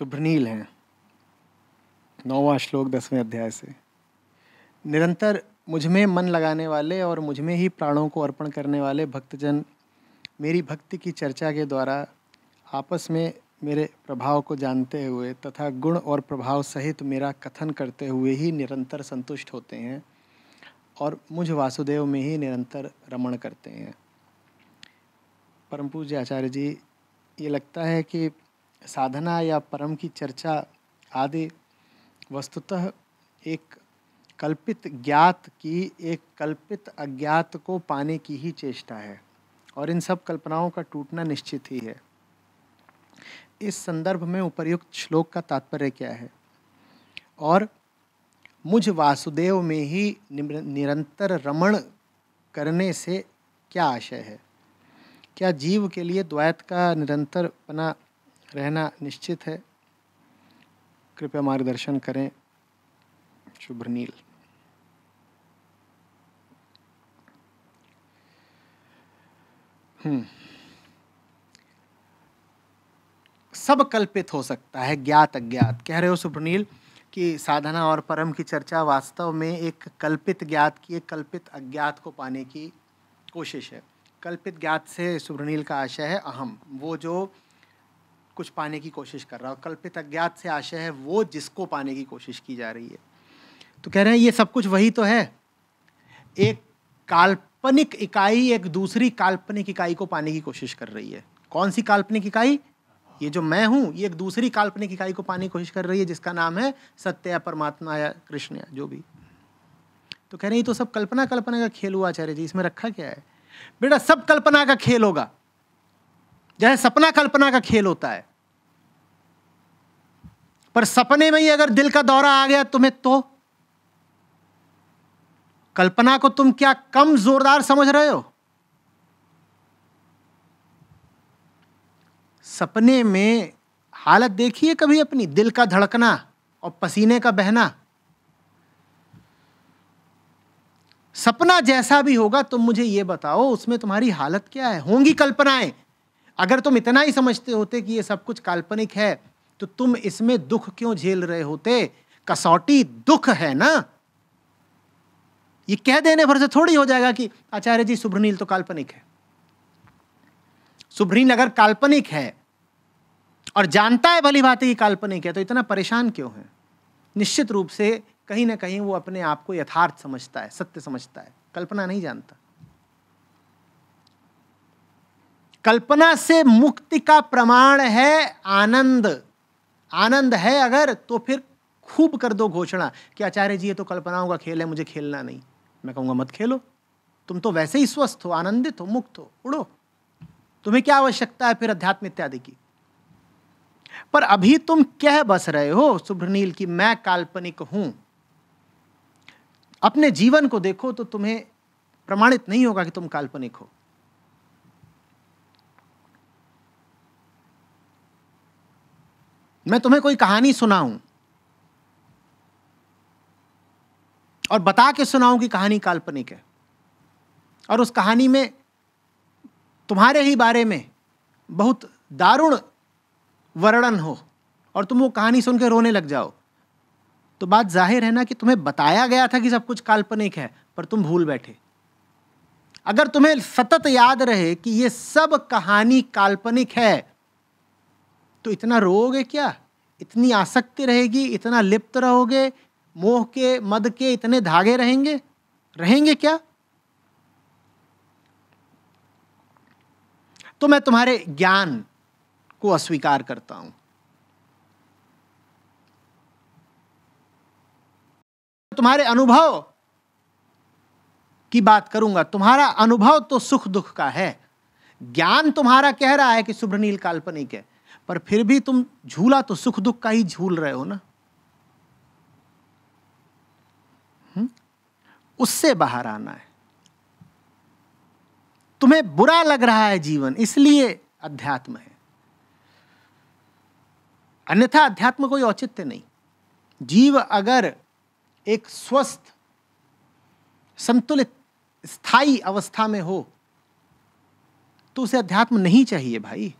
सुभ्रनील तो हैं नौवा श्लोक दसवें अध्याय से निरंतर मुझमें मन लगाने वाले और मुझमें ही प्राणों को अर्पण करने वाले भक्तजन मेरी भक्ति की चर्चा के द्वारा आपस में मेरे प्रभाव को जानते हुए तथा गुण और प्रभाव सहित मेरा कथन करते हुए ही निरंतर संतुष्ट होते हैं और मुझ वासुदेव में ही निरंतर रमण करते हैं परम पूज्य आचार्य जी ये लगता है कि साधना या परम की चर्चा आदि वस्तुतः एक कल्पित ज्ञात की एक कल्पित अज्ञात को पाने की ही चेष्टा है और इन सब कल्पनाओं का टूटना निश्चित ही है इस संदर्भ में उपर्युक्त श्लोक का तात्पर्य क्या है और मुझ वासुदेव में ही निरंतर रमण करने से क्या आशय है क्या जीव के लिए द्वैत का निरंतर पना रहना निश्चित है कृपया मार्गदर्शन करें शुभ्रनील हम्म। सब कल्पित हो सकता है ज्ञात अज्ञात कह रहे हो सुप्रनील कि साधना और परम की चर्चा वास्तव में एक कल्पित ज्ञात की एक कल्पित अज्ञात को पाने की कोशिश है कल्पित ज्ञात से सुप्रनील का आशय है अहम वो जो कुछ पाने की कोशिश कर रहा है कल्पित अज्ञात से आशय है वो जिसको पाने की कोशिश की जा रही है तो कह रहे हैं ये सब कुछ वही तो है एक काल्पनिक इकाई एक दूसरी काल्पनिक इकाई को पाने की कोशिश कर रही है कौन सी काल्पनिक इकाई ये जो मैं हूं ये एक दूसरी काल्पनिक इकाई को पाने की कोशिश कर रही है जिसका नाम है सत्य या परमात्मा या कृष्ण या जो भी तो कह रहे हैं ये तो सब कल्पना कल्पना का खेल हुआ आचार्य जी इसमें रखा क्या है बेटा सब कल्पना का खेल होगा जैसे सपना कल्पना का खेल होता है पर सपने में ही अगर दिल का दौरा आ गया तुम्हें तो कल्पना को तुम क्या कम जोरदार समझ रहे हो सपने में हालत देखिए कभी अपनी दिल का धड़कना और पसीने का बहना सपना जैसा भी होगा तुम मुझे यह बताओ उसमें तुम्हारी हालत क्या है होंगी कल्पनाएं अगर तुम इतना ही समझते होते कि ये सब कुछ काल्पनिक है तो तुम इसमें दुख क्यों झेल रहे होते कसौटी दुख है ना ये कह देने भर से थोड़ी हो जाएगा कि आचार्य जी सुभ्रनील तो काल्पनिक है सुभ्रनील अगर काल्पनिक है और जानता है भली बात ही काल्पनिक है तो इतना परेशान क्यों है निश्चित रूप से कहीं ना कहीं वो अपने आप को यथार्थ समझता है सत्य समझता है कल्पना नहीं जानता कल्पना से मुक्ति का प्रमाण है आनंद आनंद है अगर तो फिर खूब कर दो घोषणा कि आचार्य जी ये तो कल्पनाओं का खेल है मुझे खेलना नहीं मैं कहूंगा मत खेलो तुम तो वैसे ही स्वस्थ हो आनंदित हो मुक्त हो उड़ो तुम्हें क्या आवश्यकता है फिर अध्यात्म इत्यादि की पर अभी तुम कह बस रहे हो सुभ्रनील कि मैं काल्पनिक हूं अपने जीवन को देखो तो तुम्हें प्रमाणित नहीं होगा कि तुम काल्पनिक हो मैं तुम्हें कोई कहानी सुनाऊं और बता के सुनाऊं कि कहानी काल्पनिक है और उस कहानी में तुम्हारे ही बारे में बहुत दारुण वर्णन हो और तुम वो कहानी सुन के रोने लग जाओ तो बात जाहिर है ना कि तुम्हें बताया गया था कि सब कुछ काल्पनिक है पर तुम भूल बैठे अगर तुम्हें सतत याद रहे कि ये सब कहानी काल्पनिक है तो इतना रोओगे क्या इतनी आसक्ति रहेगी इतना लिप्त रहोगे मोह के मद के इतने धागे रहेंगे रहेंगे क्या तो मैं तुम्हारे ज्ञान को अस्वीकार करता हूं तुम्हारे अनुभव की बात करूंगा तुम्हारा अनुभव तो सुख दुख का है ज्ञान तुम्हारा कह रहा है कि सुब्रनील काल्पनिक है पर फिर भी तुम झूला तो सुख दुख का ही झूल रहे हो ना हम्म? उससे बाहर आना है तुम्हें बुरा लग रहा है जीवन इसलिए अध्यात्म है अन्यथा अध्यात्म कोई औचित्य नहीं जीव अगर एक स्वस्थ संतुलित स्थायी अवस्था में हो तो उसे अध्यात्म नहीं चाहिए भाई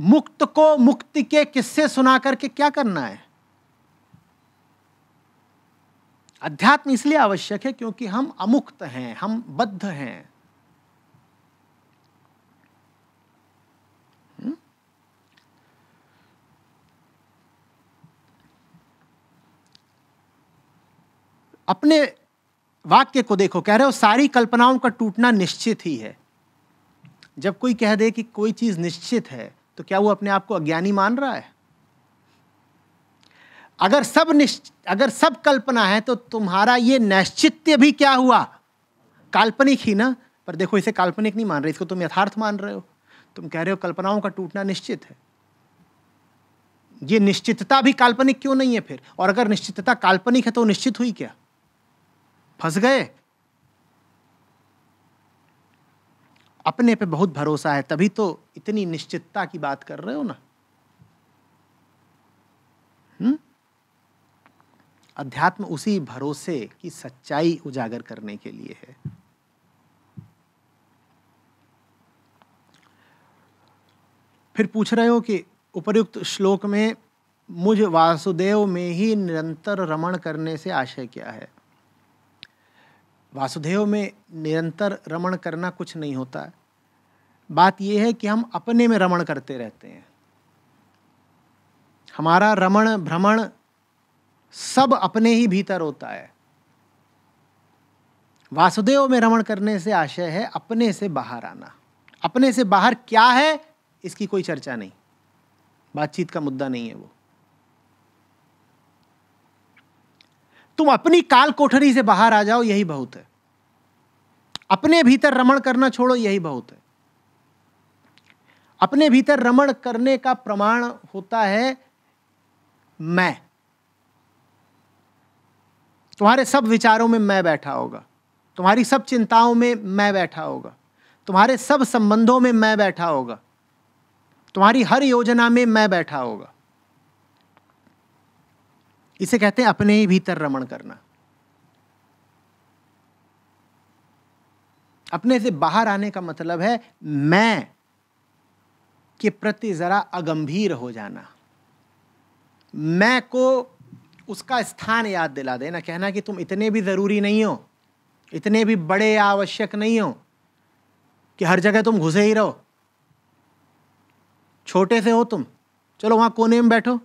मुक्त को मुक्ति के किस्से सुना करके क्या करना है अध्यात्म इसलिए आवश्यक है क्योंकि हम अमुक्त हैं हम बद्ध हैं हम्म? अपने वाक्य को देखो कह रहे हो सारी कल्पनाओं का टूटना निश्चित ही है जब कोई कह दे कि कोई चीज निश्चित है तो क्या वो अपने आप को अज्ञानी मान रहा है अगर सब निश्च अगर सब कल्पना है तो तुम्हारा ये नैश्चित्य भी क्या हुआ काल्पनिक ही ना पर देखो इसे काल्पनिक नहीं मान रहे इसको तुम यथार्थ मान रहे हो तुम कह रहे हो कल्पनाओं का टूटना निश्चित है ये निश्चितता भी काल्पनिक क्यों नहीं है फिर और अगर निश्चितता काल्पनिक है तो निश्चित हुई क्या फंस गए अपने पे बहुत भरोसा है तभी तो इतनी निश्चितता की बात कर रहे हो ना हम्म अध्यात्म उसी भरोसे की सच्चाई उजागर करने के लिए है फिर पूछ रहे हो कि उपर्युक्त श्लोक में मुझ वासुदेव में ही निरंतर रमण करने से आशय क्या है वासुदेव में निरंतर रमण करना कुछ नहीं होता है बात यह है कि हम अपने में रमण करते रहते हैं हमारा रमण भ्रमण सब अपने ही भीतर होता है वासुदेव में रमण करने से आशय है अपने से बाहर आना अपने से बाहर क्या है इसकी कोई चर्चा नहीं बातचीत का मुद्दा नहीं है वो तुम अपनी काल कोठरी से बाहर आ जाओ यही बहुत है अपने भीतर रमण करना छोड़ो यही बहुत है अपने भीतर रमण करने का प्रमाण होता है मैं तुम्हारे सब विचारों में मैं बैठा होगा तुम्हारी सब चिंताओं में मैं बैठा होगा तुम्हारे सब संबंधों में मैं बैठा होगा तुम्हारी हर योजना में मैं बैठा होगा इसे कहते हैं अपने ही भीतर रमण करना अपने से बाहर आने का मतलब है मैं के प्रति ज़रा अगंभीर हो जाना मैं को उसका स्थान याद दिला देना कहना कि तुम इतने भी ज़रूरी नहीं हो इतने भी बड़े या आवश्यक नहीं हो कि हर जगह तुम घुसे ही रहो छोटे से हो तुम चलो वहां कोने में बैठो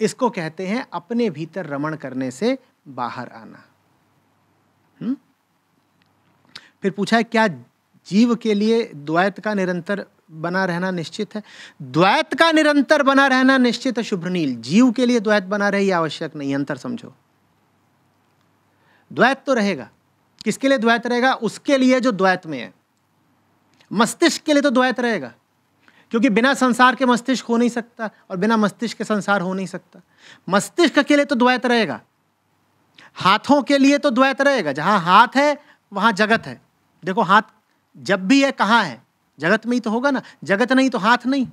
इसको कहते हैं अपने भीतर रमण करने से बाहर आना हुँ? हम्म? फिर पूछा है क्या जीव के लिए द्वैत का निरंतर बना रहना निश्चित है द्वैत का निरंतर बना रहना निश्चित है शुभ्रनील जीव के लिए द्वैत बना रही आवश्यक नहीं अंतर समझो द्वैत तो रहेगा किसके लिए द्वैत रहेगा उसके लिए जो द्वैत में है मस्तिष्क के लिए तो द्वैत रहेगा क्योंकि बिना संसार के मस्तिष्क हो नहीं सकता और बिना मस्तिष्क के संसार हो नहीं सकता मस्तिष्क के लिए तो द्वैत रहेगा हाथों के लिए तो द्वैत रहेगा जहां हाथ है वहां जगत है देखो हाथ जब भी है कहाँ है जगत में ही तो होगा ना जगत नहीं तो हाथ नहीं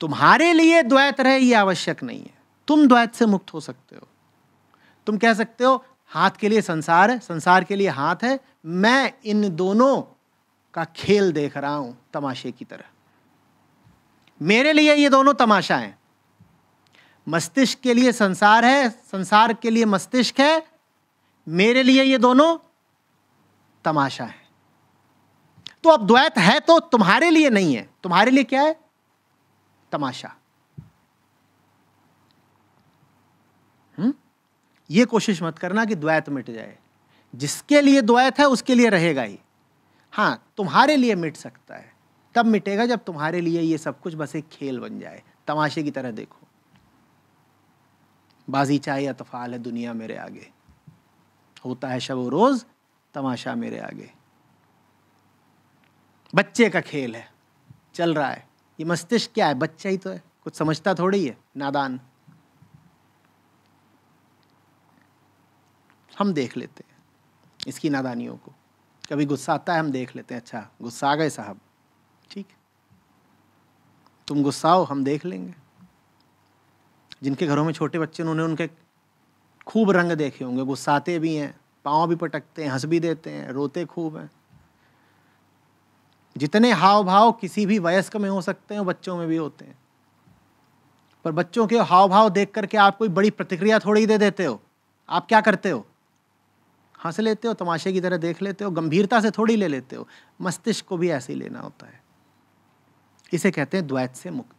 तुम्हारे लिए द्वैत रहे ये आवश्यक नहीं है तुम द्वैत से मुक्त हो सकते हो तुम कह सकते हो हाथ के लिए संसार है संसार के लिए हाथ है मैं इन दोनों का खेल देख रहा हूं तमाशे की तरह मेरे लिए ये दोनों तमाशा हैं मस्तिष्क के लिए संसार है संसार के लिए मस्तिष्क है मेरे लिए ये दोनों तमाशा है तो अब द्वैत है तो तुम्हारे लिए नहीं है तुम्हारे लिए क्या है तमाशा हुँ? हम्म? ये कोशिश मत करना कि द्वैत मिट जाए जिसके लिए द्वैत है उसके लिए रहेगा ही हाँ तुम्हारे लिए मिट सकता है तब मिटेगा जब तुम्हारे लिए ये सब कुछ बस एक खेल बन जाए तमाशे की तरह देखो बाजीचा या तफाल है दुनिया मेरे आगे होता है शब रोज़ तमाशा मेरे आगे बच्चे का खेल है चल रहा है ये मस्तिष्क क्या है बच्चा ही तो है कुछ समझता थोड़ी है नादान हम देख लेते हैं इसकी नादानियों को कभी गुस्सा आता है हम देख लेते हैं अच्छा गुस्सा आ गए साहब ठीक तुम गुस्साओ हम देख लेंगे जिनके घरों में छोटे बच्चे उन्होंने उनके खूब रंग देखे होंगे गुस्साते भी हैं पाँव भी पटकते हैं हंस भी देते हैं रोते खूब हैं जितने हाव भाव किसी भी वयस्क में हो सकते हैं बच्चों में भी होते हैं पर बच्चों के हाव भाव देख करके आप कोई बड़ी प्रतिक्रिया थोड़ी दे देते हो आप क्या करते हो हंस लेते हो तमाशे की तरह देख लेते हो गंभीरता से थोड़ी ले लेते हो मस्तिष्क को भी ऐसे ही लेना होता है इसे कहते हैं द्वैत से मुक्त